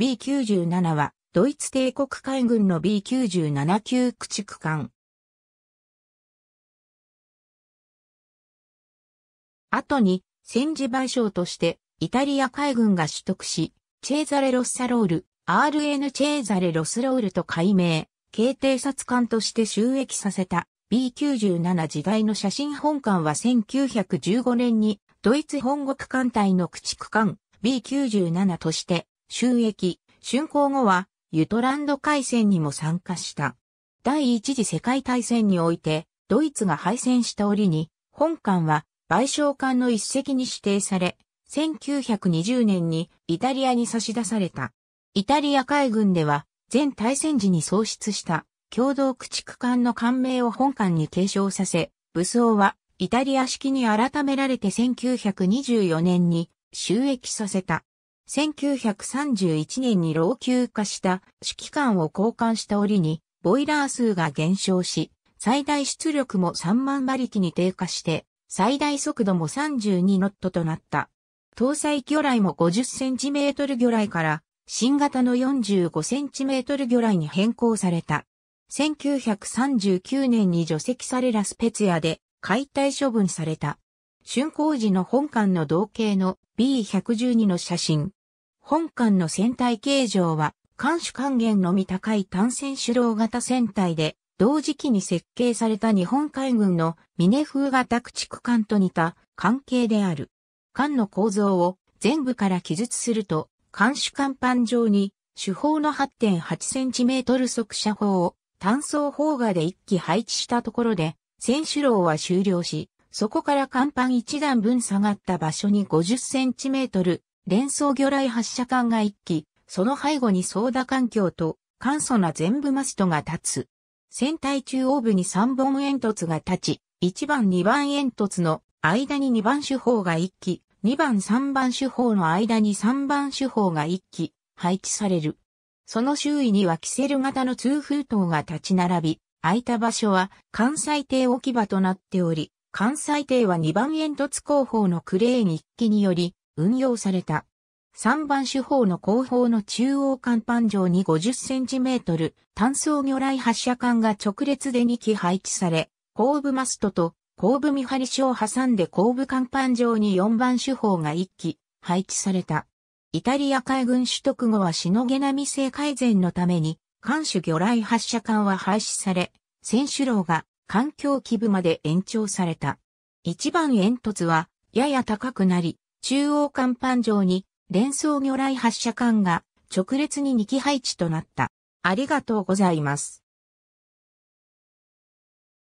B97 は、ドイツ帝国海軍の B97 級駆逐艦。後に、戦時賠償として、イタリア海軍が取得し、チェーザレ・ロッサロール、RN チェーザレ・ロスロールと改名、軽偵察艦として収益させた B97 時代の写真本館は1915年にドイツ本国艦隊の駆逐艦 B97 として収益、竣工後は、ユトランド海戦にも参加した。第一次世界大戦において、ドイツが敗戦した折に、本艦は賠償艦の一隻に指定され、1920年にイタリアに差し出された。イタリア海軍では、全大戦時に喪失した共同駆逐艦の艦名を本艦に継承させ、武装はイタリア式に改められて1924年に収益させた。1931年に老朽化した指揮官を交換した折に、ボイラー数が減少し、最大出力も3万馬力に低下して、最大速度も32ノットとなった。搭載魚雷も5 0トル魚雷から新型の4 5トル魚雷に変更された。1939年に除籍されラスペツヤで解体処分された。竣工時の本館の同型の B112 の写真。本艦の船体形状は、艦首還元のみ高い単線主導型船体で、同時期に設計された日本海軍のミネ風型駆逐艦と似た関係である。艦の構造を全部から記述すると、艦首甲板上に、主砲の 8.8cm 速射砲を単装砲画で一機配置したところで、船主楼は終了し、そこから甲板一段分下がった場所に 50cm 連想魚雷発射管が1機、その背後に操舵環境と簡素な全部マストが立つ。船体中央部に3本煙突が立ち、1番2番煙突の間に2番手法が1機、2番3番手法の間に3番手法が1機配置される。その周囲にはキセル型の通風筒が立ち並び、空いた場所は関西艇置き場となっており、関西艇は2番煙突後方のクレーン1機により運用された。3番手法の後方の中央甲板上に50センチメートル、単装魚雷発射管が直列で2機配置され、後部マストと後部見張り所を挟んで後部甲板上に4番手法が1機配置された。イタリア海軍取得後はしのげな未成改善のために、艦首魚雷発射管は廃止され、選手楼が環境基部まで延長された。1番煙突はやや高くなり、中央甲板上に連装魚雷発射管が直列に2機配置となった。ありがとうございます。